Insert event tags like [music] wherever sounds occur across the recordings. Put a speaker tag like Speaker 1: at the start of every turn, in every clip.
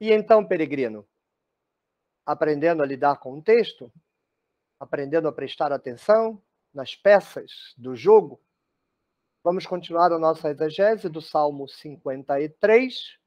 Speaker 1: E então, peregrino, aprendendo a lidar com o texto, aprendendo a prestar atenção nas peças do jogo, vamos continuar a nossa exegese do Salmo 53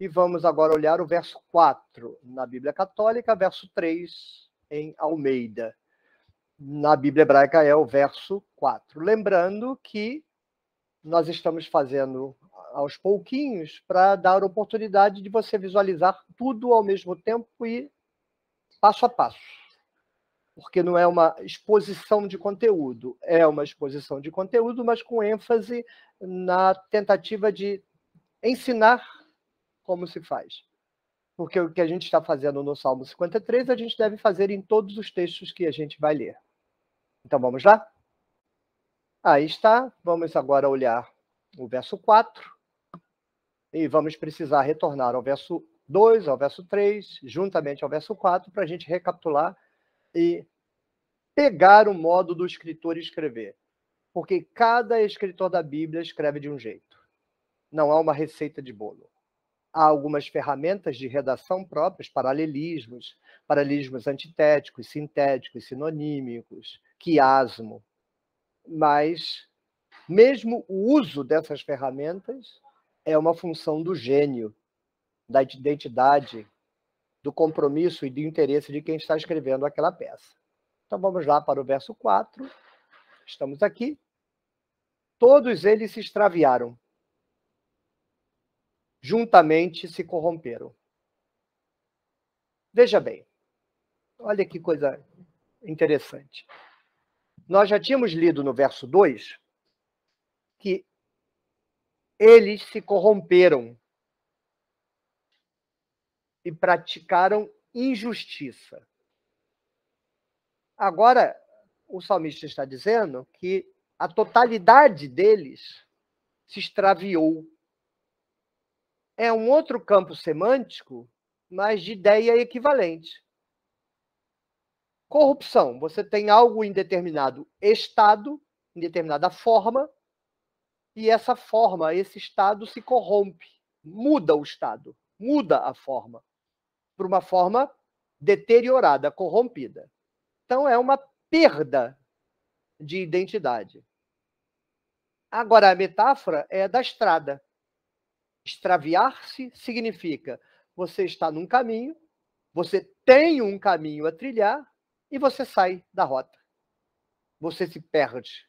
Speaker 1: e vamos agora olhar o verso 4 na Bíblia Católica, verso 3 em Almeida. Na Bíblia Hebraica é o verso 4. Lembrando que nós estamos fazendo aos pouquinhos para dar oportunidade de você visualizar tudo ao mesmo tempo e passo a passo. Porque não é uma exposição de conteúdo, é uma exposição de conteúdo, mas com ênfase na tentativa de ensinar como se faz. Porque o que a gente está fazendo no Salmo 53, a gente deve fazer em todos os textos que a gente vai ler. Então vamos lá? Aí está, vamos agora olhar o verso 4 e vamos precisar retornar ao verso 2, ao verso 3, juntamente ao verso 4, para a gente recapitular e pegar o modo do escritor escrever. Porque cada escritor da Bíblia escreve de um jeito. Não há uma receita de bolo. Há algumas ferramentas de redação próprias, paralelismos, paralelismos antitéticos, sintéticos, sinonímicos, quiasmo. Mas, mesmo o uso dessas ferramentas é uma função do gênio, da identidade, do compromisso e do interesse de quem está escrevendo aquela peça. Então vamos lá para o verso 4. Estamos aqui. Todos eles se extraviaram. Juntamente se corromperam. Veja bem. Olha que coisa interessante. Nós já tínhamos lido no verso 2 que eles se corromperam e praticaram injustiça. Agora, o salmista está dizendo que a totalidade deles se extraviou. É um outro campo semântico, mas de ideia equivalente. Corrupção: você tem algo em determinado estado, em determinada forma, e essa forma, esse estado se corrompe, muda o estado, muda a forma para uma forma deteriorada, corrompida. Então é uma perda de identidade. Agora a metáfora é da estrada. Extraviar-se significa você está num caminho, você tem um caminho a trilhar e você sai da rota. Você se perde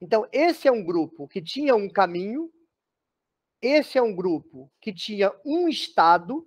Speaker 1: então, esse é um grupo que tinha um caminho, esse é um grupo que tinha um Estado,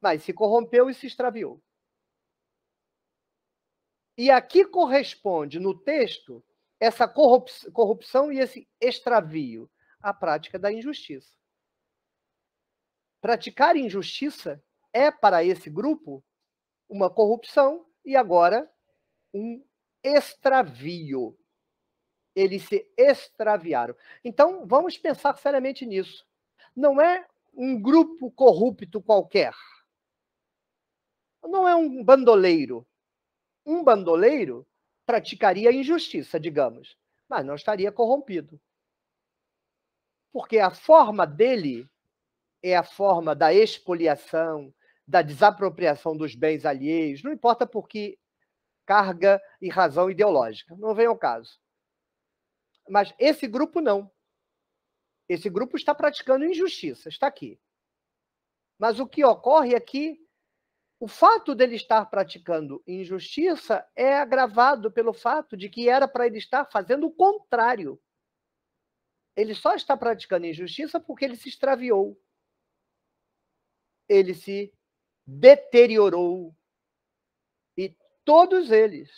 Speaker 1: mas se corrompeu e se extraviou. E aqui corresponde no texto essa corrupção e esse extravio a prática da injustiça. Praticar injustiça é para esse grupo uma corrupção e agora um extravio eles se extraviaram. Então, vamos pensar seriamente nisso. Não é um grupo corrupto qualquer. Não é um bandoleiro. Um bandoleiro praticaria injustiça, digamos, mas não estaria corrompido. Porque a forma dele é a forma da expoliação, da desapropriação dos bens alheios, não importa por que carga e razão ideológica, não vem ao caso. Mas esse grupo não. Esse grupo está praticando injustiça, está aqui. Mas o que ocorre é que o fato dele estar praticando injustiça é agravado pelo fato de que era para ele estar fazendo o contrário. Ele só está praticando injustiça porque ele se extraviou. Ele se deteriorou. E todos eles,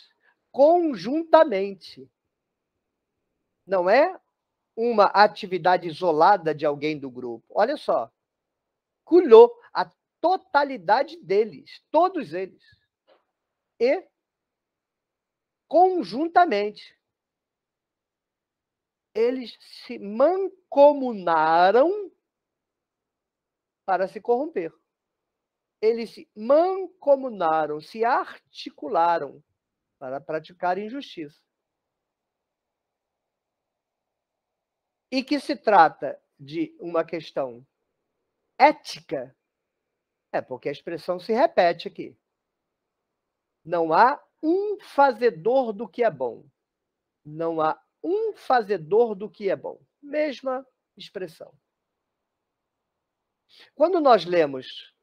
Speaker 1: conjuntamente, não é uma atividade isolada de alguém do grupo. Olha só. Culhou a totalidade deles, todos eles. E conjuntamente eles se mancomunaram para se corromper. Eles se mancomunaram, se articularam para praticar injustiça. e que se trata de uma questão ética, é porque a expressão se repete aqui. Não há um fazedor do que é bom. Não há um fazedor do que é bom. Mesma expressão. Quando nós lemos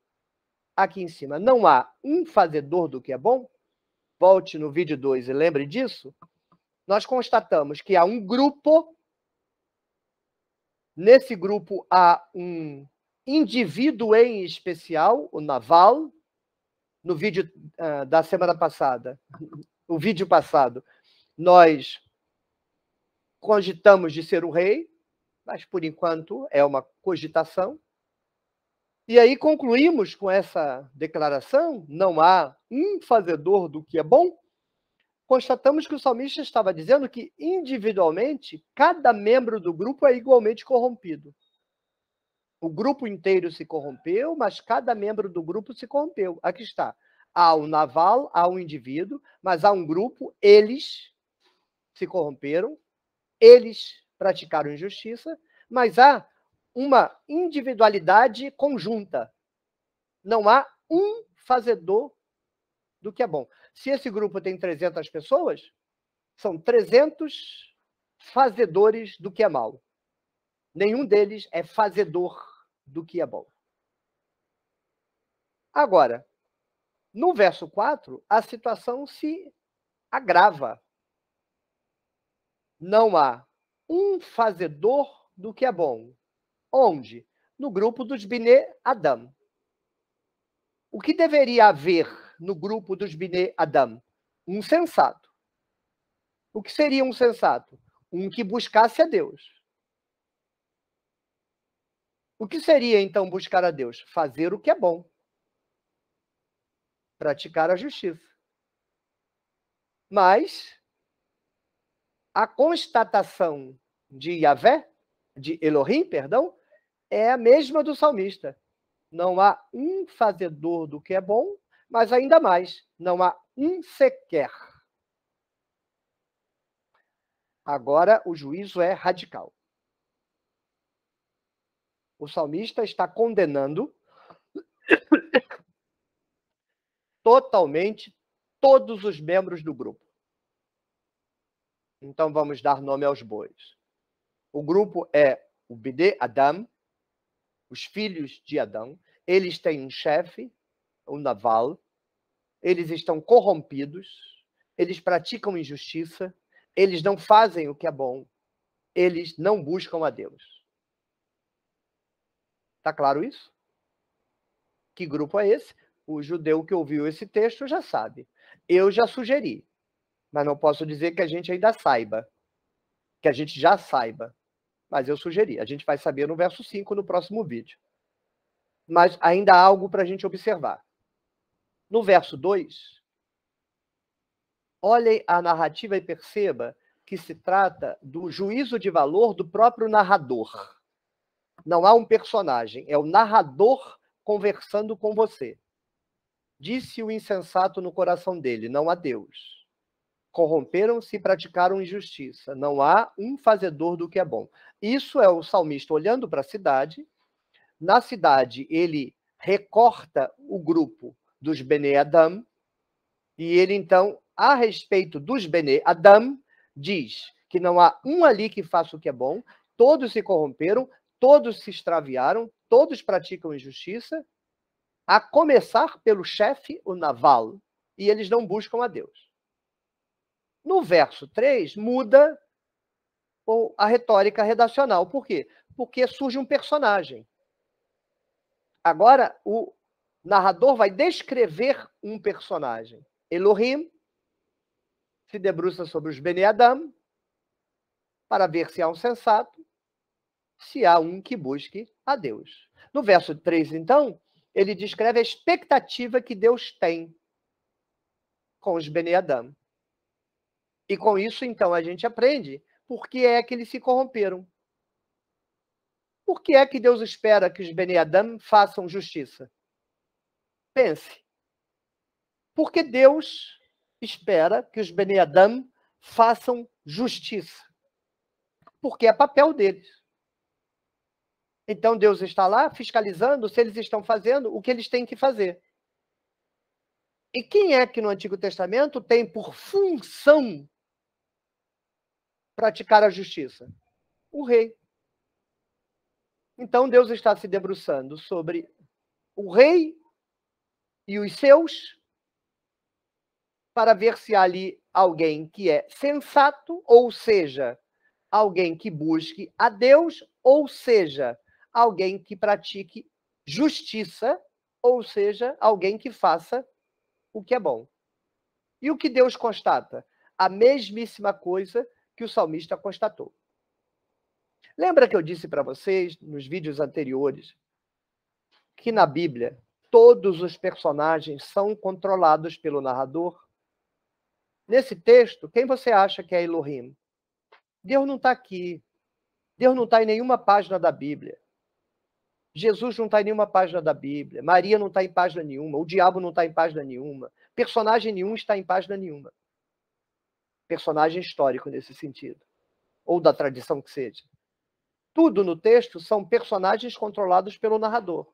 Speaker 1: aqui em cima, não há um fazedor do que é bom, volte no vídeo 2 e lembre disso, nós constatamos que há um grupo Nesse grupo há um indivíduo em especial, o Naval, no vídeo uh, da semana passada, [laughs] o vídeo passado, nós cogitamos de ser o rei, mas por enquanto é uma cogitação. E aí concluímos com essa declaração: não há um fazedor do que é bom, constatamos que o salmista estava dizendo que, individualmente, cada membro do grupo é igualmente corrompido. O grupo inteiro se corrompeu, mas cada membro do grupo se corrompeu. Aqui está. Há um naval, há um indivíduo, mas há um grupo, eles se corromperam, eles praticaram injustiça, mas há uma individualidade conjunta. Não há um fazedor do que é bom. Se esse grupo tem 300 pessoas, são 300 fazedores do que é mal. Nenhum deles é fazedor do que é bom. Agora, no verso 4, a situação se agrava. Não há um fazedor do que é bom. Onde? No grupo dos Biné Adam. O que deveria haver no grupo dos Bnei Adam? Um sensato. O que seria um sensato? Um que buscasse a Deus. O que seria então buscar a Deus? Fazer o que é bom. Praticar a justiça. Mas a constatação de Yahvé, de Elohim, perdão, é a mesma do salmista. Não há um fazedor do que é bom mas ainda mais, não há um sequer. Agora o juízo é radical. O salmista está condenando totalmente todos os membros do grupo. Então vamos dar nome aos bois. O grupo é o Bide Adam, os filhos de Adão. Eles têm um chefe, o Naval, eles estão corrompidos, eles praticam injustiça, eles não fazem o que é bom, eles não buscam a Deus. Tá claro isso? Que grupo é esse? O judeu que ouviu esse texto já sabe. Eu já sugeri, mas não posso dizer que a gente ainda saiba, que a gente já saiba. Mas eu sugeri. A gente vai saber no verso 5 no próximo vídeo. Mas ainda há algo para a gente observar. No verso 2, olhem a narrativa e perceba que se trata do juízo de valor do próprio narrador. Não há um personagem, é o narrador conversando com você. Disse o insensato no coração dele: não há Deus. Corromperam-se e praticaram injustiça. Não há um fazedor do que é bom. Isso é o salmista olhando para a cidade. Na cidade, ele recorta o grupo dos Bene Adam, e ele então, a respeito dos Bene Adam, diz que não há um ali que faça o que é bom, todos se corromperam, todos se extraviaram, todos praticam injustiça, a começar pelo chefe, o Naval, e eles não buscam a Deus. No verso 3, muda a retórica redacional. Por quê? Porque surge um personagem. Agora, o, narrador vai descrever um personagem. Elohim se debruça sobre os Bene Adam para ver se há um sensato, se há um que busque a Deus. No verso 3, então, ele descreve a expectativa que Deus tem com os Bene Adam. E com isso, então, a gente aprende por que é que eles se corromperam. Por que é que Deus espera que os Bene Adam façam justiça? Pense. Porque Deus espera que os Bene Adam façam justiça. Porque é papel deles. Então Deus está lá fiscalizando se eles estão fazendo o que eles têm que fazer. E quem é que no Antigo Testamento tem por função praticar a justiça? O rei. Então Deus está se debruçando sobre o rei e os seus, para ver se há ali alguém que é sensato, ou seja, alguém que busque a Deus, ou seja, alguém que pratique justiça, ou seja, alguém que faça o que é bom. E o que Deus constata? A mesmíssima coisa que o salmista constatou. Lembra que eu disse para vocês nos vídeos anteriores que na Bíblia todos os personagens são controlados pelo narrador? Nesse texto, quem você acha que é Elohim? Deus não está aqui. Deus não está em nenhuma página da Bíblia. Jesus não está em nenhuma página da Bíblia. Maria não está em página nenhuma. O diabo não está em página nenhuma. Personagem nenhum está em página nenhuma. Personagem histórico nesse sentido. Ou da tradição que seja. Tudo no texto são personagens controlados pelo narrador.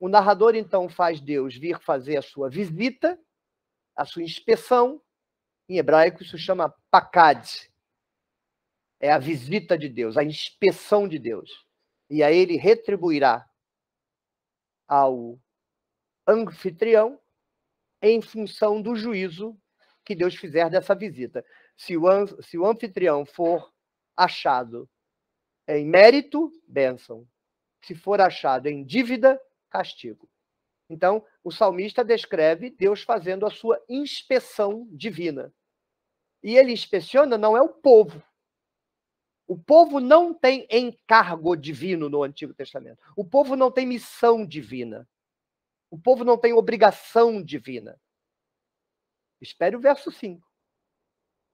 Speaker 1: O narrador então faz Deus vir fazer a sua visita, a sua inspeção. Em hebraico isso chama pakad. É a visita de Deus, a inspeção de Deus. E aí ele retribuirá ao anfitrião em função do juízo que Deus fizer dessa visita. Se o, se o anfitrião for achado em mérito, bênção. Se for achado em dívida, castigo. Então, o salmista descreve Deus fazendo a sua inspeção divina. E ele inspeciona não é o povo. O povo não tem encargo divino no Antigo Testamento. O povo não tem missão divina. O povo não tem obrigação divina. Espere o verso 5.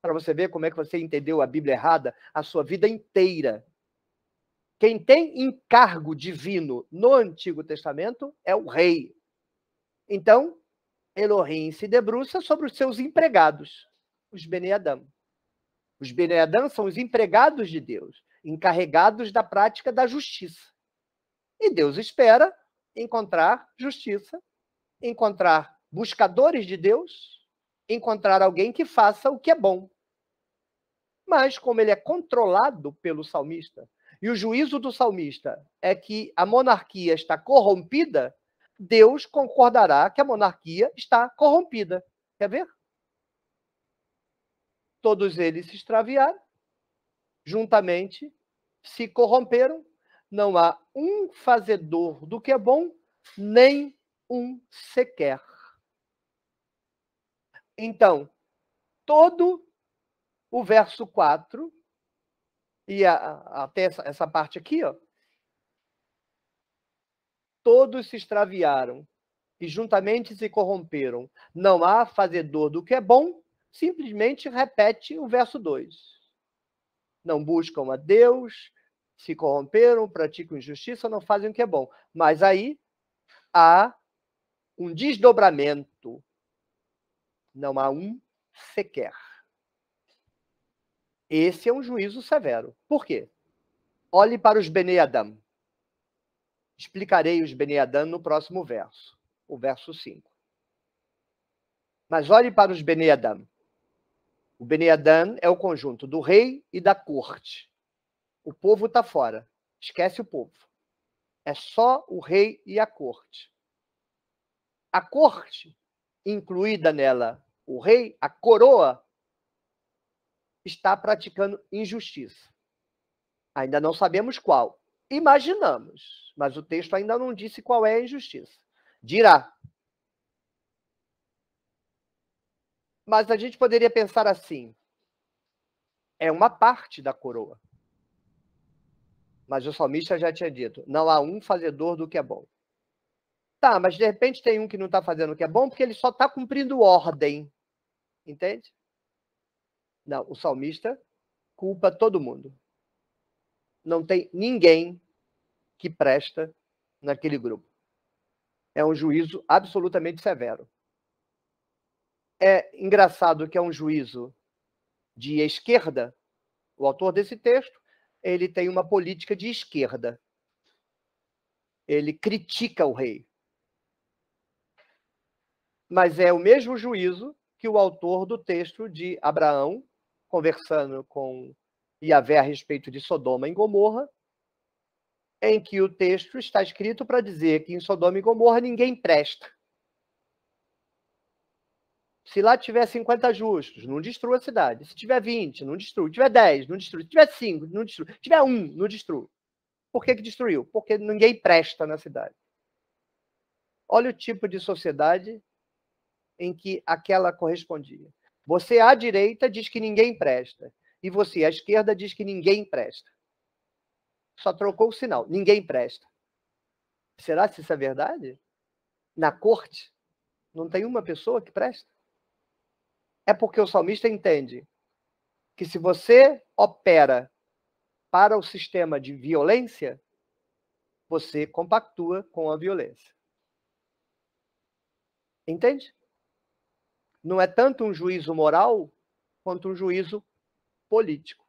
Speaker 1: Para você ver como é que você entendeu a Bíblia errada a sua vida inteira. Quem tem encargo divino no Antigo Testamento é o rei. Então, Elohim se debruça sobre os seus empregados, os Beneadam. Os Beneadam são os empregados de Deus, encarregados da prática da justiça. E Deus espera encontrar justiça, encontrar buscadores de Deus, encontrar alguém que faça o que é bom. Mas, como ele é controlado pelo salmista, e o juízo do salmista é que a monarquia está corrompida, Deus concordará que a monarquia está corrompida. Quer ver? Todos eles se extraviaram, juntamente se corromperam. Não há um fazedor do que é bom, nem um sequer. Então, todo o verso 4 e a, até essa, essa parte aqui, ó. Todos se extraviaram e juntamente se corromperam. Não há fazedor do que é bom, simplesmente repete o verso 2. Não buscam a Deus, se corromperam, praticam injustiça, não fazem o que é bom. Mas aí há um desdobramento. Não há um sequer. Esse é um juízo severo. Por quê? Olhe para os Bnei Adam. Explicarei os Bnei Adam no próximo verso, o verso 5. Mas olhe para os Bnei Adam. O Bnei Adam é o conjunto do rei e da corte. O povo está fora. Esquece o povo. É só o rei e a corte. A corte, incluída nela o rei, a coroa, está praticando injustiça. Ainda não sabemos qual. Imaginamos, mas o texto ainda não disse qual é a injustiça. Dirá. Mas a gente poderia pensar assim: é uma parte da coroa. Mas o salmista já tinha dito: não há um fazedor do que é bom. Tá, mas de repente tem um que não está fazendo o que é bom porque ele só está cumprindo ordem. Entende? Não, o salmista culpa todo mundo. Não tem ninguém que presta naquele grupo. É um juízo absolutamente severo. É engraçado que é um juízo de esquerda. O autor desse texto, ele tem uma política de esquerda. Ele critica o rei. Mas é o mesmo juízo que o autor do texto de Abraão conversando com Iavé a respeito de Sodoma e Gomorra, em que o texto está escrito para dizer que em Sodoma e Gomorra ninguém presta. Se lá tiver 50 justos, não destrua a cidade. Se tiver 20, não destrua. Se tiver 10, não destrua. Se tiver 5, não destrua. Se tiver 1, não destrua. Por que, que destruiu? Porque ninguém presta na cidade. Olha o tipo de sociedade em que aquela correspondia. Você à direita diz que ninguém presta. E você à esquerda diz que ninguém presta. Só trocou o sinal. Ninguém presta. Será que isso é verdade? Na corte, não tem uma pessoa que presta? É porque o salmista entende que se você opera para o sistema de violência, você compactua com a violência. Entende? não é tanto um juízo moral quanto um juízo político.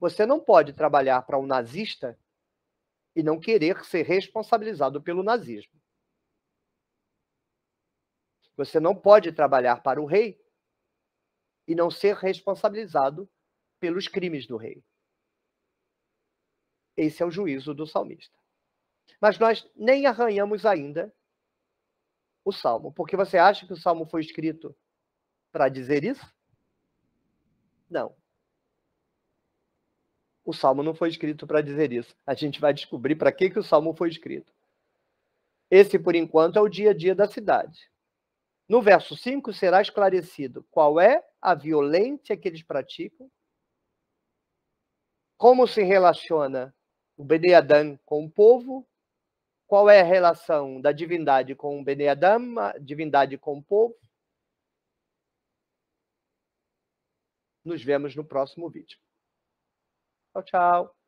Speaker 1: Você não pode trabalhar para um nazista e não querer ser responsabilizado pelo nazismo. Você não pode trabalhar para o rei e não ser responsabilizado pelos crimes do rei. Esse é o juízo do salmista. Mas nós nem arranhamos ainda o salmo, porque você acha que o salmo foi escrito para dizer isso? Não. O salmo não foi escrito para dizer isso. A gente vai descobrir para que, que o salmo foi escrito. Esse, por enquanto, é o dia a dia da cidade. No verso 5 será esclarecido qual é a violência que eles praticam, como se relaciona o Beneadam com o povo, qual é a relação da divindade com o Beneadam, divindade com o povo, Nos vemos no próximo vídeo. Tchau, tchau.